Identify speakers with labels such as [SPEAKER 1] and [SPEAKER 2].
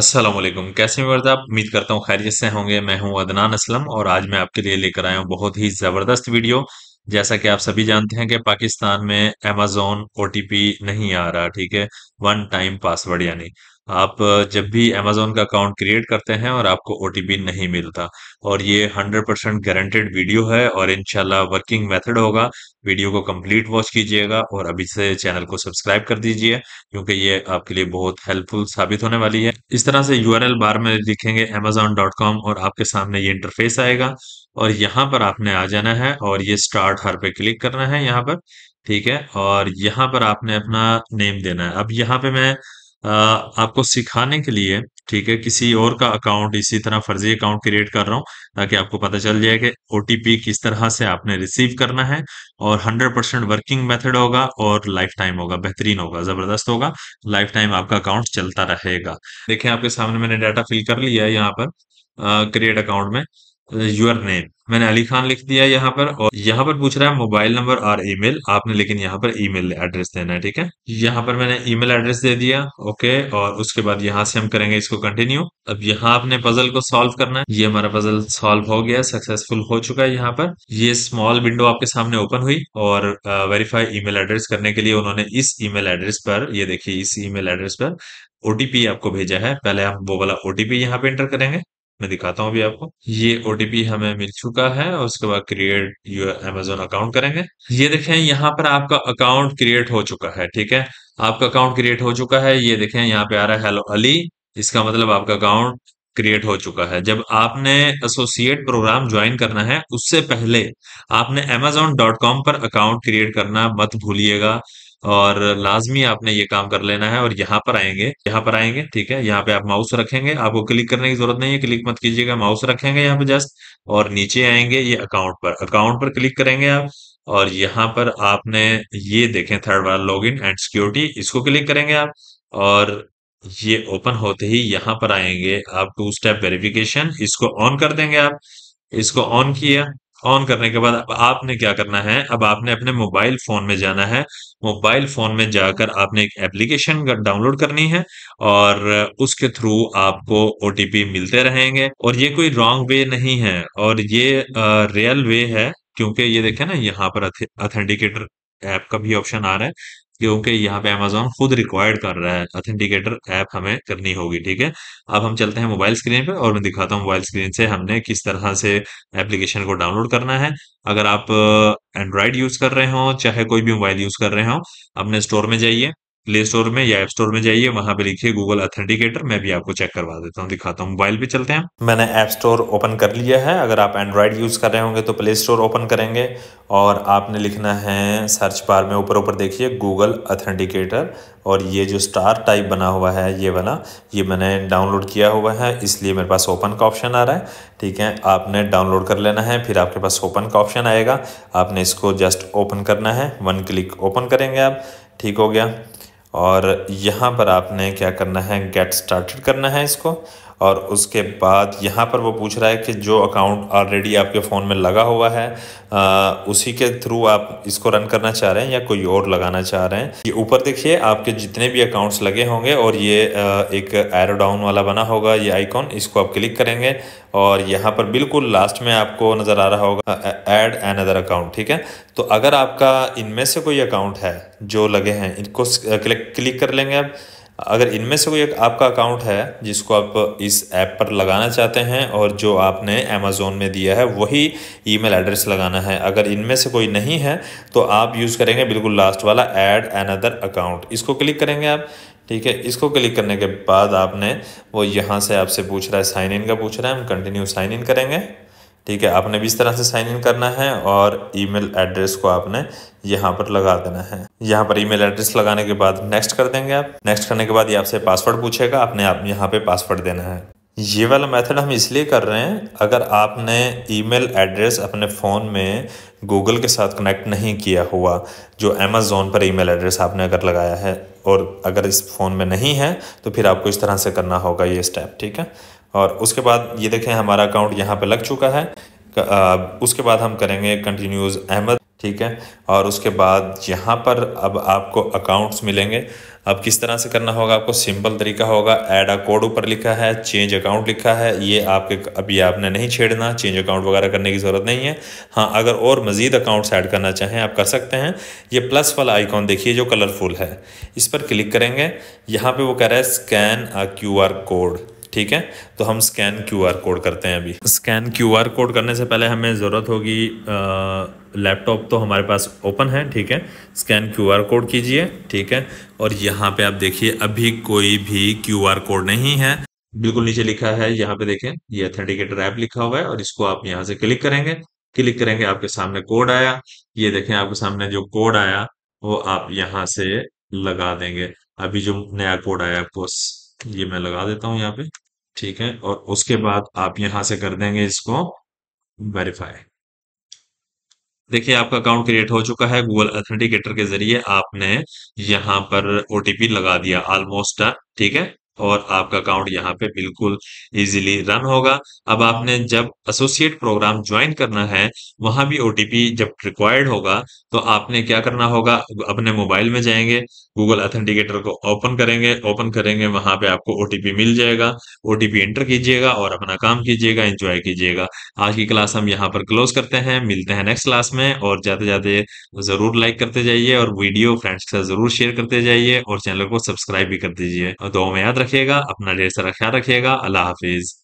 [SPEAKER 1] असलम कैसे वर्दा आप उम्मीद करता हूँ खैरियत से होंगे मैं हूँ अदनान असलम और आज मैं आपके लिए लेकर आया हूँ बहुत ही ज़बरदस्त वीडियो जैसा कि आप सभी जानते हैं कि पाकिस्तान में अमेजोन ओ नहीं आ रहा ठीक है वन टाइम पासवर्ड यानी आप जब भी अमेजोन का अकाउंट क्रिएट करते हैं और आपको ओ नहीं मिलता और ये हंड्रेड परसेंट गारंटेड वीडियो है और इनशाला वर्किंग मेथड होगा वीडियो को कंप्लीट वॉच कीजिएगा और अभी से चैनल को सब्सक्राइब कर दीजिए क्योंकि ये आपके लिए बहुत हेल्पफुल साबित होने वाली है इस तरह से यू बार में लिखेंगे अमेजोन और आपके सामने ये इंटरफेस आएगा और यहाँ पर आपने आ जाना है और ये स्टार्ट हर पे क्लिक करना है यहाँ पर ठीक है और यहाँ पर आपने अपना नेम देना है अब यहाँ पे मैं आपको सिखाने के लिए ठीक है किसी और का अकाउंट इसी तरह फर्जी अकाउंट क्रिएट कर रहा हूं ताकि आपको पता चल जाए कि ओटीपी किस तरह से आपने रिसीव करना है और 100 परसेंट वर्किंग मेथड होगा और लाइफ टाइम होगा बेहतरीन होगा जबरदस्त होगा लाइफ टाइम आपका अकाउंट चलता रहेगा देखिये आपके सामने मैंने डाटा फिल कर लिया है यहाँ पर क्रिएट अकाउंट में योर नेम मैंने अली खान लिख दिया यहाँ पर और यहाँ पर पूछ रहा है मोबाइल नंबर और ईमेल आपने लेकिन यहाँ पर ईमेल एड्रेस देना है ठीक है यहाँ पर मैंने ईमेल एड्रेस दे दिया ओके और उसके बाद यहाँ से हम करेंगे इसको कंटिन्यू अब यहाँ आपने पजल को सॉल्व करना है ये हमारा पजल सॉल्व हो गया सक्सेसफुल हो चुका है यहाँ पर ये स्मॉल विंडो आपके सामने ओपन हुई और वेरीफाई ई एड्रेस करने के लिए उन्होंने इस ई एड्रेस पर ये देखिए इस ई एड्रेस पर ओटीपी आपको भेजा है पहले हम वो वाला ओटीपी यहाँ पे एंटर करेंगे मैं दिखाता हूँ अभी आपको ये ओटीपी हमें मिल चुका है और उसके बाद क्रिएट यू अमेजोन अकाउंट करेंगे ये देखें यहाँ पर आपका अकाउंट क्रिएट हो चुका है ठीक है आपका अकाउंट क्रिएट हो चुका है ये देखें यहाँ पे आ रहा है हेलो अली इसका मतलब आपका अकाउंट क्रिएट हो चुका है जब आपने एसोसिएट प्रोग्राम ज्वाइन करना है उससे पहले आपने अमेजोन डॉट कॉम पर अकाउंट क्रिएट करना मत भूलिएगा और लाजमी आपने ये काम कर लेना है और यहाँ पर आएंगे यहाँ पर आएंगे ठीक है यहाँ पे आप माउस रखेंगे आपको क्लिक करने की जरूरत नहीं है क्लिक मत कीजिएगा माउस रखेंगे यहाँ पे जस्ट और नीचे आएंगे ये अकाउंट पर अकाउंट पर क्लिक करेंगे आप और यहाँ पर आपने ये देखें थर्ड वाला इन एंड सिक्योरिटी इसको क्लिक करेंगे आप और ये ओपन होते ही यहाँ पर आएंगे आप टू स्टेप वेरिफिकेशन इसको ऑन कर देंगे आप इसको ऑन किया ऑन करने के बाद अब आपने क्या करना है अब आपने अपने मोबाइल फ़ोन में जाना है मोबाइल फ़ोन में जाकर आपने एक एप्लीकेशन डाउनलोड करनी है और उसके थ्रू आपको ओ मिलते रहेंगे और ये कोई रॉन्ग वे नहीं है और ये रियल वे है क्योंकि ये देखे ना यहाँ पर अथेंटिकेटर ऐप का भी ऑप्शन आ रहा है क्योंकि यहाँ पे अमेजोन खुद रिक्वायर्ड कर रहा है ऑथेंटिकेटर ऐप हमें करनी होगी ठीक है अब हम चलते हैं मोबाइल स्क्रीन पे और मैं दिखाता हूँ मोबाइल स्क्रीन से हमने किस तरह से एप्लीकेशन को डाउनलोड करना है अगर आप एंड्रॉयड uh, यूज कर रहे हो चाहे कोई भी मोबाइल यूज कर रहे हो अपने स्टोर में जाइए प्ले स्टोर में या एप स्टोर में जाइए वहां पे लिखिए गूगल ऑथेंटिकेटर मैं भी आपको चेक करवा देता हूँ दिखाता हूँ मोबाइल पे चलते हैं मैंने ऐप स्टोर ओपन कर लिया है अगर आप एंड्रॉयड यूज़ कर रहे होंगे तो प्ले स्टोर ओपन करेंगे और आपने लिखना है सर्च बार में ऊपर ऊपर देखिए गूगल ऑथेंटिकेटर और ये जो स्टार टाइप बना हुआ है ये वाला ये मैंने डाउनलोड किया हुआ है इसलिए मेरे पास ओपन का ऑप्शन आ रहा है ठीक है आपने डाउनलोड कर लेना है फिर आपके पास ओपन का ऑप्शन आएगा आपने इसको जस्ट ओपन करना है वन क्लिक ओपन करेंगे आप ठीक हो गया और यहाँ पर आपने क्या करना है गेट स्टार्टेड करना है इसको और उसके बाद यहाँ पर वो पूछ रहा है कि जो अकाउंट ऑलरेडी आपके फ़ोन में लगा हुआ है आ, उसी के थ्रू आप इसको रन करना चाह रहे हैं या कोई और लगाना चाह रहे हैं ये ऊपर देखिए आपके जितने भी अकाउंट्स लगे होंगे और ये आ, एक एरो डाउन वाला बना होगा ये आइकॉन इसको आप क्लिक करेंगे और यहाँ पर बिल्कुल लास्ट में आपको नज़र आ रहा होगा ऐड एन अदर अकाउंट ठीक है तो अगर आपका इनमें से कोई अकाउंट है जो लगे हैं इनको क्लिक कर लेंगे आप अगर इनमें से कोई एक आपका अकाउंट है जिसको आप इस ऐप पर लगाना चाहते हैं और जो आपने अमेज़ोन में दिया है वही ईमेल एड्रेस लगाना है अगर इनमें से कोई नहीं है तो आप यूज़ करेंगे बिल्कुल लास्ट वाला ऐड अनदर अकाउंट इसको क्लिक करेंगे आप ठीक है इसको क्लिक करने के बाद आपने वो यहाँ से आपसे पूछ रहा है साइन इन का पूछ रहा है हम कंटिन्यू साइन इन करेंगे ठीक है आपने भी इस तरह से साइन इन करना है और ईमेल एड्रेस को आपने यहाँ पर लगा देना है यहाँ पर ईमेल एड्रेस लगाने के बाद नेक्स्ट कर देंगे आप नेक्स्ट करने के बाद ये आपसे पासवर्ड पूछेगा आपने आप यहाँ पे पासवर्ड देना है ये वाला मेथड हम इसलिए कर रहे हैं अगर आपने ईमेल एड्रेस अपने फ़ोन में गूगल के साथ कनेक्ट नहीं किया हुआ जो अमेज़ोन पर ईमेल एड्रेस आपने अगर लगाया है और अगर इस फ़ोन में नहीं है तो फिर आपको इस तरह से करना होगा ये स्टेप ठीक है और उसके बाद ये देखें हमारा अकाउंट यहाँ पे लग चुका है उसके बाद हम करेंगे कंटिन्यूज़ अहमद ठीक है और उसके बाद यहाँ पर अब आपको अकाउंट्स मिलेंगे अब किस तरह से करना होगा आपको सिंपल तरीका होगा ऐड अ कोड ऊपर लिखा है चेंज अकाउंट लिखा है ये आपके अभी आपने नहीं छेड़ना चेंज अकाउंट वगैरह करने की ज़रूरत नहीं है हाँ अगर और मज़ीद अकाउंट्स ऐड करना चाहें आप कर सकते हैं ये प्लस वाला आइकॉन देखिए जो कलरफुल है इस पर क्लिक करेंगे यहाँ पर वो कह रहा है स्कैन अ क्यू कोड ठीक है तो हम स्कैन क्यूआर कोड करते हैं अभी स्कैन क्यूआर कोड करने से पहले हमें ज़रूरत होगी लैपटॉप तो हमारे पास ओपन है ठीक है स्कैन क्यूआर कोड कीजिए ठीक है और यहाँ पे आप देखिए अभी कोई भी क्यूआर कोड नहीं है बिल्कुल नीचे लिखा है यहाँ पे देखें ये अथेंटिकेटर ऐप लिखा हुआ है और इसको आप यहाँ से क्लिक करेंगे क्लिक करेंगे आपके सामने कोड आया ये देखें आपके सामने जो कोड आया वो आप यहाँ से लगा देंगे अभी जो नया कोड आया आपको ये मैं लगा देता हूं यहाँ पे ठीक है और उसके बाद आप यहां से कर देंगे इसको वेरीफाई देखिए आपका अकाउंट क्रिएट हो चुका है गूगल ऑथेंटिकेटर के जरिए आपने यहां पर ओटीपी लगा दिया ऑलमोस्ट ठीक है और आपका अकाउंट यहाँ पे बिल्कुल इजीली रन होगा अब आपने जब एसोसिएट प्रोग्राम ज्वाइन करना है वहां भी ओटीपी जब रिक्वायर्ड होगा तो आपने क्या करना होगा अपने मोबाइल में जाएंगे गूगल अथेंटिकेटर को ओपन करेंगे ओपन करेंगे वहां पे आपको ओटीपी मिल जाएगा ओटीपी एंटर कीजिएगा और अपना काम कीजिएगा एंजॉय कीजिएगा आज की क्लास हम यहाँ पर क्लोज करते हैं मिलते हैं नेक्स्ट क्लास में और जाते जाते जरूर लाइक करते जाइए और वीडियो फ्रेंड्स के साथ जरूर शेयर करते जाइए और चैनल को सब्सक्राइब भी कर दीजिए दो में याद रख रखिएगा अपना ढेर सारा ख्याल रखिएगा अल्लाह हाफिज़